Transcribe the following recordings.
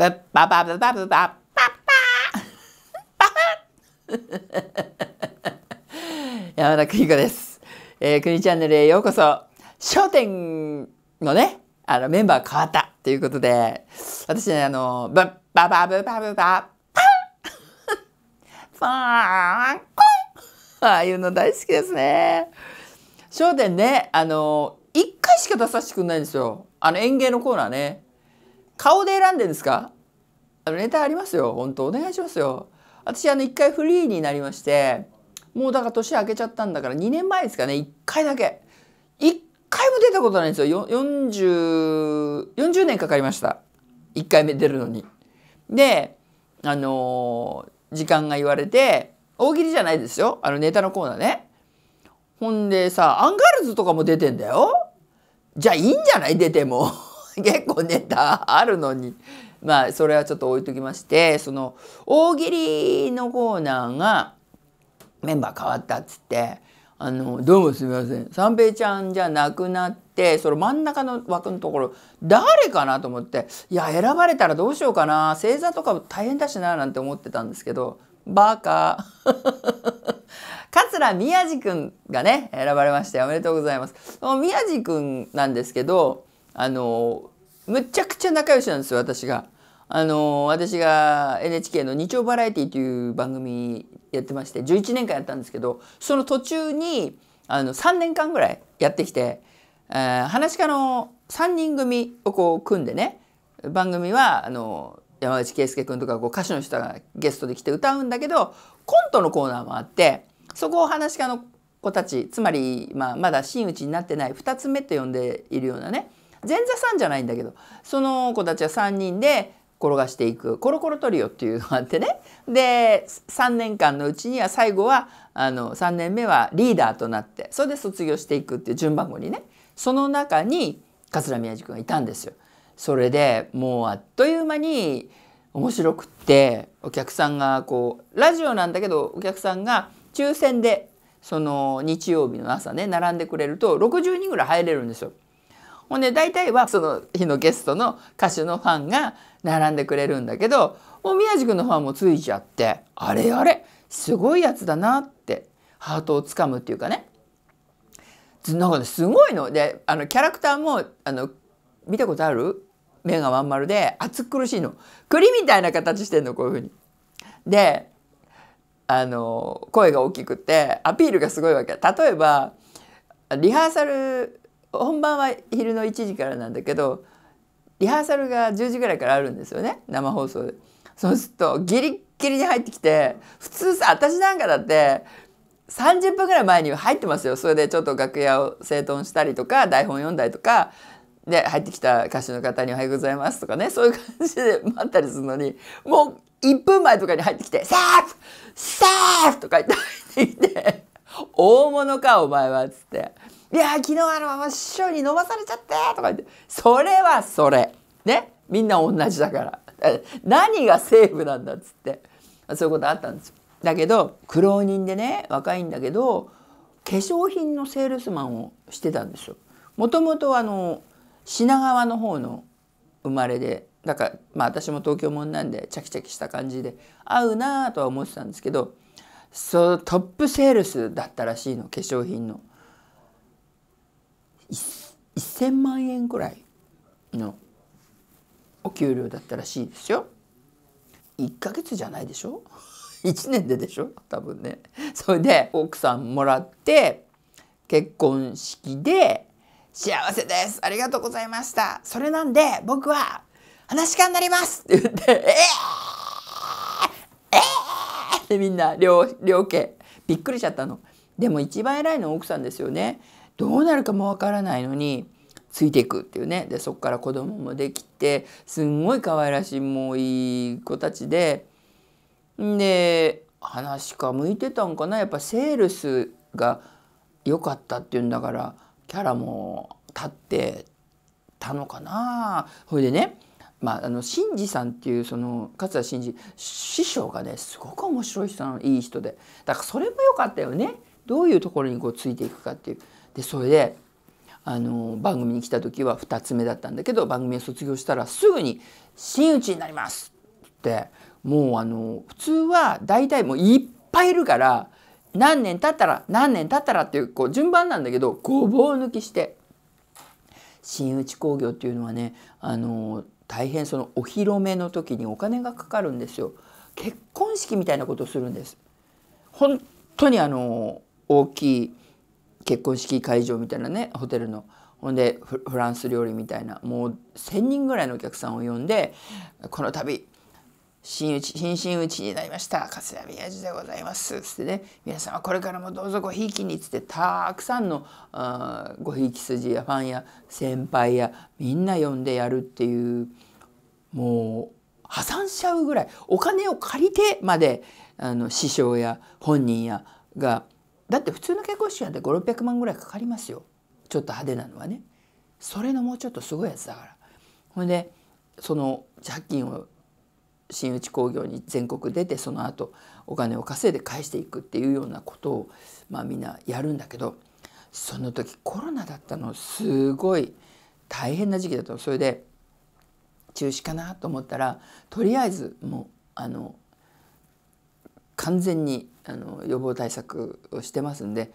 ばばばばばばばば山田邦子です。えー、国チャンネルへようこそ。商店のね、あのメンバー変わったということで、私ね、あの、ばばばばばばばパーンコンああいうの大好きですね。商店ね、あの、一回しか出させてくれないんですよ。あの園芸のコーナーね。顔で選んでんですかあのネタありますよ本当お願いしますよ私あの1回フリーになりましてもうだから年明けちゃったんだから2年前ですかね1回だけ1回も出たことないんですよ 40, 40年かかりました1回目出るのにであのー、時間が言われて大喜利じゃないですよあのネタのコーナーねほんでさアンガールズとかも出てんだよじゃあいいんじゃない出ても 結構ネタあるのに。まあそれはちょっと置いときましてその大喜利のコーナーがメンバー変わったっつって「あのどうもすみません三平ちゃんじゃなくなってその真ん中の枠のところ誰かな?」と思って「いや選ばれたらどうしようかな星座とか大変だしな」なんて思ってたんですけどバカ 桂宮治んがね選ばれましておめでとうございます。宮治君なんですけどあのむちゃくちゃ仲良しなんですよ私が。あの私が NHK の「日曜バラエティ」という番組やってまして11年間やったんですけどその途中にあの3年間ぐらいやってきて、えー、話し家の3人組をこう組んでね番組はあの山内圭介君とかこう歌手の人がゲストで来て歌うんだけどコントのコーナーもあってそこを話し家の子たちつまり、まあ、まだ真打ちになってない2つ目と呼んでいるようなね前座さんじゃないんだけどその子たちは3人で転がしていくコロコロトリオっていうのがあってねで3年間のうちには最後はあの3年目はリーダーとなってそれで卒業していくっていう順番後にねその中に桂宮治君がいたんですよ。それでもうあっという間に面白くってお客さんがこうラジオなんだけどお客さんが抽選でその日曜日の朝ね並んでくれると60人ぐらい入れるんですよ。ほんで大体はその日のゲストの歌手のファンが並んでくれるんだけどもう宮治君のファンもついちゃってあれあれすごいやつだなってハートをつかむっていうかねなんか、ね、すごいのであのキャラクターもあの見たことある目がまん丸で暑苦しいの栗みたいな形してんのこういうふうに。であの声が大きくてアピールがすごいわけ例えばリハーサル本番は昼の1時からなんだけどリハーサルが10時ぐらいからあるんですよね生放送で。そうするとギリギリに入ってきて普通さ私なんかだって30分ぐらい前に入ってますよそれでちょっと楽屋を整頓したりとか台本読んだりとかで入ってきた歌手の方に「おはようございます」とかねそういう感じで待ったりするのにもう1分前とかに入ってきて「セーフセーフ!」とか言って入ってきて。大物かお前は」っつって「いや昨日あの師匠に飲まされちゃって」とか言ってそれはそれねみんな同じだから何がセーフなんだっつってそういうことあったんですよ。だけど苦労人でね若いんだけど化粧品のセールスマンをしてたんですよ。もともとあの品川の方の生まれでだからまあ私も東京もんなんでチャキチャキした感じで合うなとは思ってたんですけどそのトップセールスだったらしいの化粧品の1,000万円ぐらいのお給料だったらしいですよ1ヶ月じゃないでしょ1年ででしょ多分ねそれで奥さんもらって結婚式で「幸せですありがとうございましたそれなんで僕は話し家になります」って言って「ええーでみんな両両家びっくりしちゃったの。でも一番偉いの奥さんですよね。どうなるかもわからないのについていくっていうねでそこから子供もできてすんごい可愛らしいもういい子たちでで話か向いてたんかなやっぱセールスが良かったっていうんだからキャラも立ってたのかな。ほいでねまあ、あの真二さんっていうその桂新二師匠がねすごく面白い人なのいい人でだからそれも良かったよねどういうところにこうついていくかっていう。でそれであの番組に来た時は2つ目だったんだけど番組を卒業したらすぐに「真打ちになります!」ってもうあの普通は大体もういっぱいいるから何年経ったら何年経ったらっていうこう順番なんだけどごぼう抜きして真打ち工業っていうのはねあの大変そのお披露目の時にお金がかかるんですよ結婚式みたいなことするんです本当にあの大きい結婚式会場みたいなねホテルのほんでフランス料理みたいなもう1,000人ぐらいのお客さんを呼んで「この度新内新新内になりました。桂宮治でございます。つってね、皆様これからもどうぞごひいきにつってたくさんのあごひいき筋やファンや先輩やみんな呼んでやるっていう、もう破産しちゃうぐらい、お金を借りてまで、あの、師匠や本人やが、だって普通の結婚式なんて5、600万ぐらいかかりますよ。ちょっと派手なのはね。それのもうちょっとすごいやつだから。ほんで、その借金を新内工業に全国出てその後お金を稼いで返していくっていうようなことを、まあ、みんなやるんだけどその時コロナだったのすごい大変な時期だったのそれで中止かなと思ったらとりあえずもうあの完全にあの予防対策をしてますんで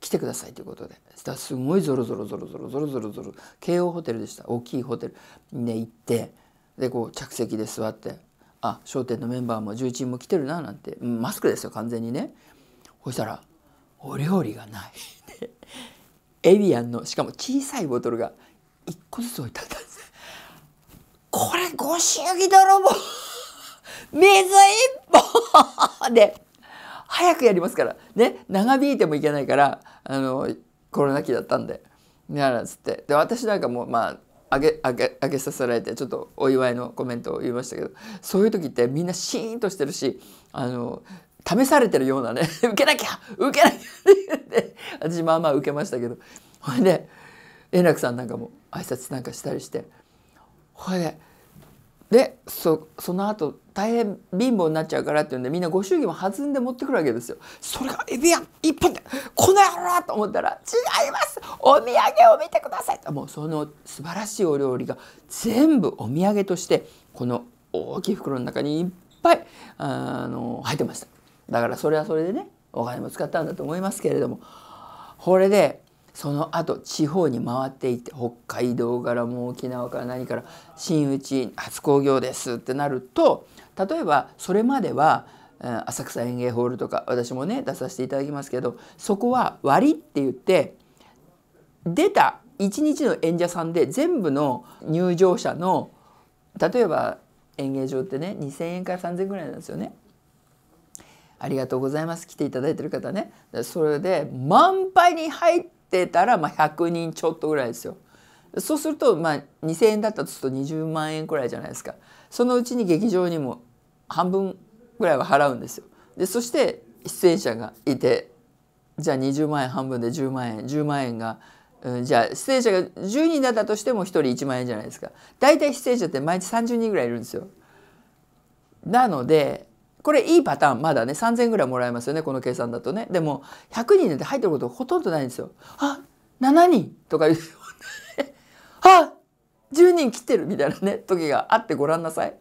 来てくださいということでしたすごいぞろぞろぞろぞろぞろぞろぞろ京王ホテルでした大きいホテルで行ってでこう着席で座ってあ商店のメンバーも11人も来てるななんて、マスクですよ完全にねそしたらお料理がない エビアンのしかも小さいボトルが1個ずつ置いてあったんですこれご祝儀泥棒 水一本 で早くやりますからね長引いてもいけないからあのコロナ期だったんで。ならつってで私なんかもまああげあげあげさせられてちょっとお祝いのコメントを言いましたけどそういう時ってみんなシーンとしてるしあの試されてるようなね 受けなきゃ受けなきゃって私まあまあ受けましたけどほいで円楽さんなんかも挨拶なんかしたりしてほいででそその後大変貧乏になっちゃうからっていうんでみんなご祝儀も弾んで持ってくるわけですよそれがエビアン1本でこの野郎と思ったら「違いますお土産を見てください」もうその素晴らしいお料理が全部お土産としてこの大きい袋の中にいっぱいあの入ってましただからそれはそれでねお金も使ったんだと思いますけれどもこれでその後地方に回っていって北海道からもう沖縄から何から新内初興行ですってなると例えばそれまでは浅草園芸ホールとか私もね出させていただきますけどそこは割って言って出た1日の演者さんで全部の入場者の例えば演芸場ってね2,000円から3,000円ぐらいなんですよね。ありがとうございます来ていただいてる方ねそれで満杯に入ってたら、まあ、100人ちょっとぐらいですよ。そうすると、まあ、2,000円だったとすると20万円くらいじゃないですかそのうちに劇場にも半分ぐらいは払うんですよ。でそして出演者がいてじゃあ20万円半分で10万円10万円が、うん、じゃあ出演者が10人だったとしても1人1万円じゃないですか大体出演者って毎日30人ぐらいいるんですよ。なのでこれいいパターンまだね3,000ぐらいもらえますよねこの計算だとねでも100人で入ってることほとんどないんですよ。あ7人とか言う あ10人来てるみたいなね時があってごらんなさい。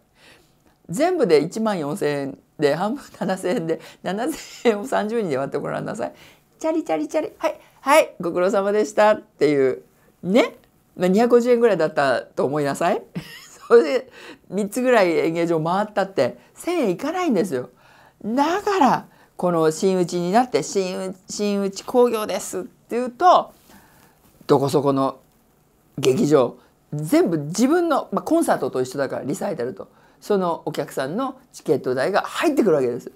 全部で1万4,000円で半分7,000円で7,000円を30人で割ってごらんなさい。チャリチャリチャリはいはいご苦労様でしたっていうね、250円ぐらいだったと思いなさい。それで3つぐらい演芸場回ったって1,000円いかないんですよ。だからこの真打ちになって真真打ち興行ですって言うとどこそこの劇場全部自分の、まあ、コンサートと一緒だからリサイタルとそのお客さんのチケット代が入ってくるわけです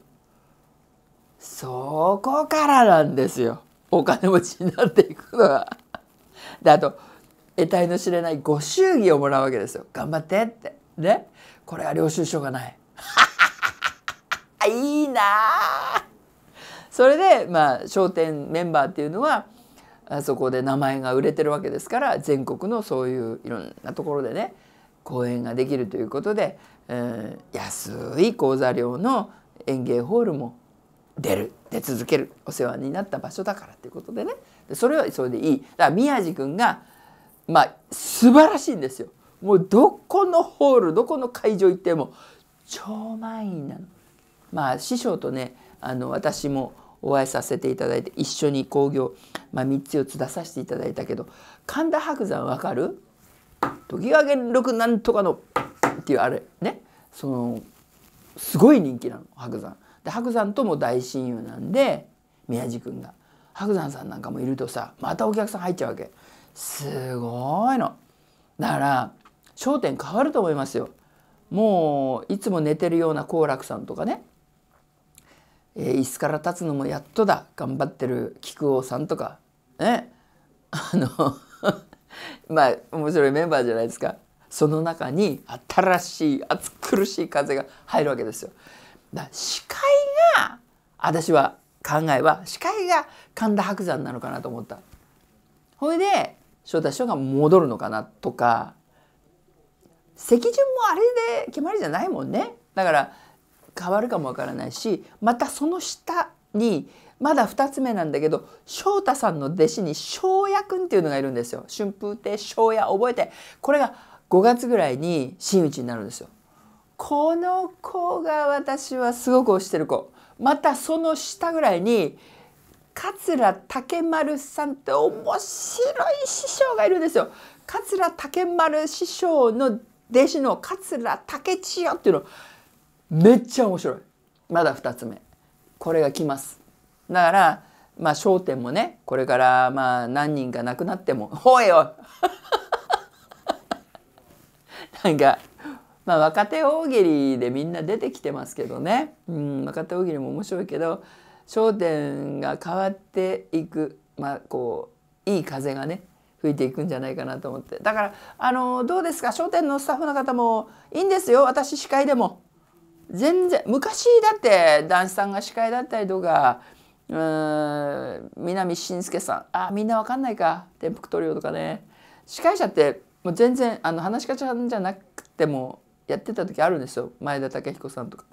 そこからなんですよお金持ちになっていくのは。であと得体の知れないご祝儀をもらうわけですよ。頑張ってって。ね。これは領収書がない。いいなそれで、まあ、商店メンバーっていうのは、あそこで名前が売れてるわけですから全国のそういういろんなところでね公演ができるということで、えー、安い講座料の園芸ホールも出る出続けるお世話になった場所だからということでねそれはそれでいいだから宮治君がまあ、素晴らしいんですよ。もうどこのホールどこの会場行っても超満員なの。まあ師匠とねあの私もお会いさせていただいて一緒に興行、まあ、3つ4つ出させていただいたけど神田伯山わかる時が元禄なんとかのっていうあれねそのすごい人気なの伯山。で伯山とも大親友なんで宮治君が伯山さんなんかもいるとさまたお客さん入っちゃうわけ。すごいのだから焦点変わると思いますよもういつも寝てるような好楽さんとかね、えー、椅子から立つのもやっとだ頑張ってる菊王さんとかね あの まあ面白いメンバーじゃないですかその中に新しい暑苦しい風が入るわけですよ。だ視界が私は考えは視界が神田伯山なのかなと思った。ほいで太師匠が戻るのかなとか席順もあれで決まりじゃないもんねだから変わるかもわからないしまたその下にまだ2つ目なんだけど翔太さんの弟子に翔也くんっていうのがいるんですよ春風亭翔也覚えてこれが5月ぐらいに真打ちになるんですよ。この子が私はすごく推してる子またその下ぐらいに桂竹丸さんって面白い師匠がいるんですよ。桂竹丸師匠の弟子の桂竹千代っていうのめっちゃ面白い。まだ2つ目。これが来ます。だから、まあ、商店もねこれからまあ何人が亡くなっても「おいおい! 」なんか、まあ、若手大喜利でみんな出てきてますけどね、うん、若手大喜利も面白いけど焦点が変わっていく、まあ、こういい風がね吹いていくんじゃないかなと思ってだからあのどうですか焦点』のスタッフの方もいいんですよ私司会でも全然昔だって男子さんが司会だったりとかうん南信介さんあみんなわかんないか転覆トリオとかね司会者ってもう全然あの話し家ちゃんじゃなくてもやってた時あるんですよ前田武彦さんとか。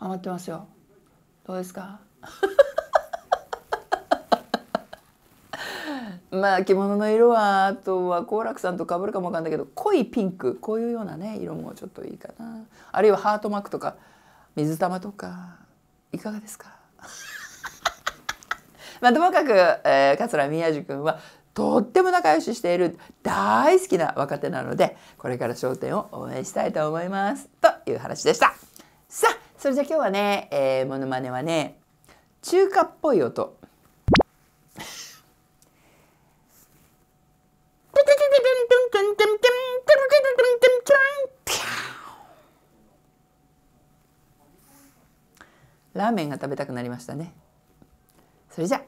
余ってますよどうですか まあ着物の色はあとは好楽さんとかぶるかもわかんないけど濃いピンクこういうようなね色もちょっといいかなあるいはハートマークとか水玉とかいかがですか まあともかく、えー、桂宮治君はとっても仲良ししている大好きな若手なのでこれから『笑点』を応援したいと思いますという話でした。さあそれじゃ今日はね、えー、モノマネはね中華っぽい音。ラーメンが食べたくなりましたね。それじゃ